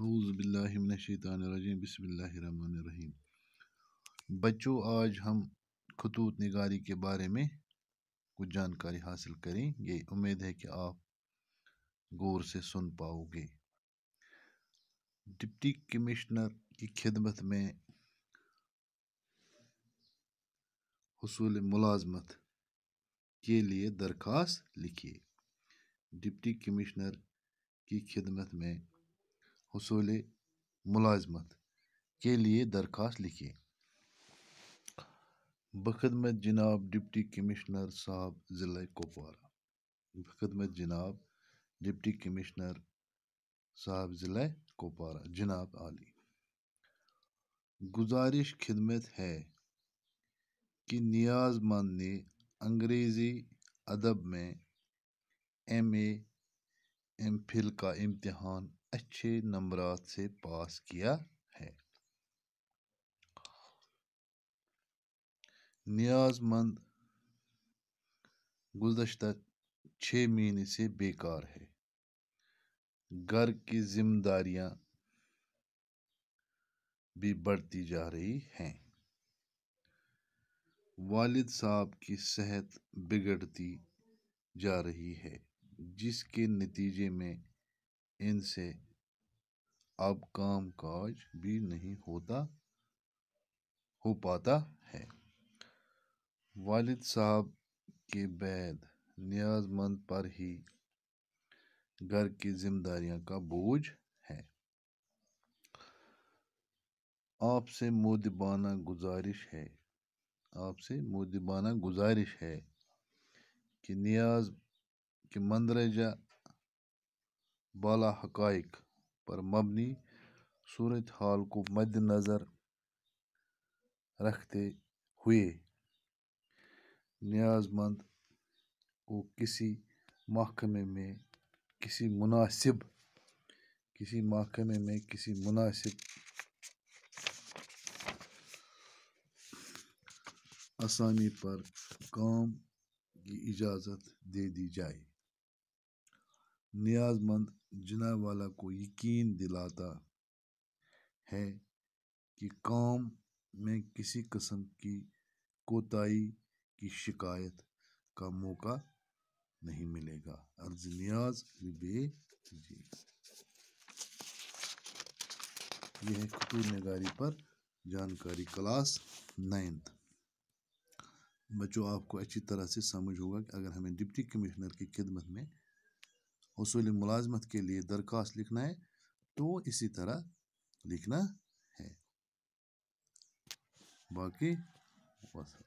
अज़बिल्लिमिनशानरजीम बसमीम बच्चों आज हम खतूत निगारी के बारे में कुछ जानकारी हासिल करें ये उम्मीद है कि आप गौर से सुन पाओगे डिप्टी कमिश्नर की खिदमत में हसूल मुलाजमत के लिए दरख्वास्त लिखिए डिप्टी कमिश्नर की खिदमत में हसूल मुलाजमत के लिए दरख्वास्त लिखी बखदमत जनाब डिप्टी कमिश्नर साहब ज़िला कुपवारा बखदमत जनाब डिप्टी कमिश्नर साहब ज़िला कुपवारा जनाब आली गुजारिश खिदमत है कि नियाज मान ने अंग्रेज़ी अदब में एम ए एम फिल का इम्तहान अच्छे नंबरात से पास किया है नियाजमंद गुजशत छः महीने से बेकार है घर की जिम्मेदारियां भी बढ़ती जा रही हैं वालिद साहब की सेहत बिगड़ती जा रही है जिसके नतीजे में इनसे अब काम काज भी नहीं होता हो पाता है वालिद साहब के बैद न्याजमंद पर ही घर की जिम्मेदारियां का बोझ है आपसे मोदीबाना गुजारिश है आपसे मोदीबाना गुजारिश है कि न्याज कि मंदरजा बाला हकाइक पर मबनी सूरत हाल को मद्दनज़र रखते हुए न्याजमंद को किसी महकमे में किसी मुनासिब किसी महकमे में किसी मुनासिब आसामी पर काम की इजाज़त दे दी जाए नियाज़मंद वाला को यकीन दिलाता है कि काम में किसी कस्म की कोताही की शिकायत का मौका नहीं मिलेगा अर्ज नियाज रिबे यह है नगारी पर जानकारी क्लास नाइन्थ बच्चों आपको अच्छी तरह से समझ होगा कि अगर हमें डिप्टी कमिश्नर की खिदमत में हसूल मुलाजमत के लिए दरख्वास्त लिखना है तो इसी तरह लिखना है बाकी बस